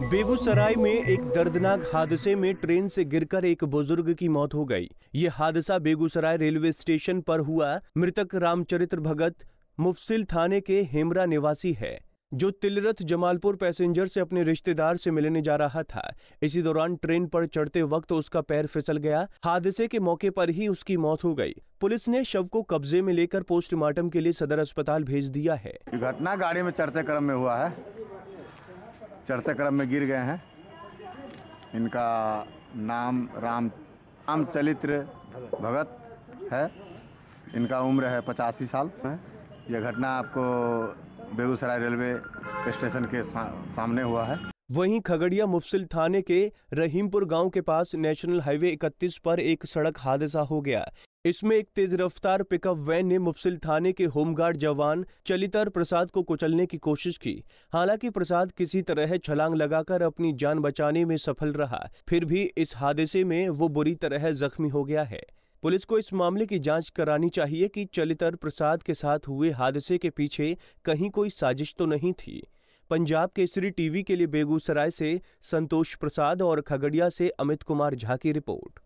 बेगूसराय में एक दर्दनाक हादसे में ट्रेन से गिरकर एक बुजुर्ग की मौत हो गई ये हादसा बेगूसराय रेलवे स्टेशन पर हुआ मृतक रामचरित्र भगत मुफसिल थाने के हेमरा निवासी है जो तिलरथ जमालपुर पैसेंजर से अपने रिश्तेदार से मिलने जा रहा था इसी दौरान ट्रेन पर चढ़ते वक्त उसका पैर फिसल गया हादसे के मौके पर ही उसकी मौत हो गई पुलिस ने शव को कब्जे में लेकर पोस्टमार्टम के लिए सदर अस्पताल भेज दिया है घटना गाड़ी में चढ़ते क्रम में हुआ है चढ़ते क्रम में गिर गए हैं इनका नाम राम रामचरित्र भगत है इनका उम्र है पचासी साल यह घटना आपको बेगूसराय रेलवे स्टेशन के सा, सामने हुआ है वहीं खगड़िया मुफसिल थाने के रहीमपुर गांव के पास नेशनल हाईवे 31 पर एक सड़क हादसा हो गया इसमें एक तेज रफ्तार पिकअप वैन ने मुफसिल थाने के होमगार्ड जवान चलितर प्रसाद को कुचलने की कोशिश की हालांकि प्रसाद किसी तरह छलांग लगाकर अपनी जान बचाने में सफल रहा फिर भी इस हादसे में वो बुरी तरह जख्मी हो गया है पुलिस को इस मामले की जांच करानी चाहिए कि चलितर प्रसाद के साथ हुए हादसे के पीछे कहीं कोई साजिश तो नहीं थी पंजाब केसरी टीवी के लिए बेगूसराय से संतोष प्रसाद और खगड़िया से अमित कुमार झा की रिपोर्ट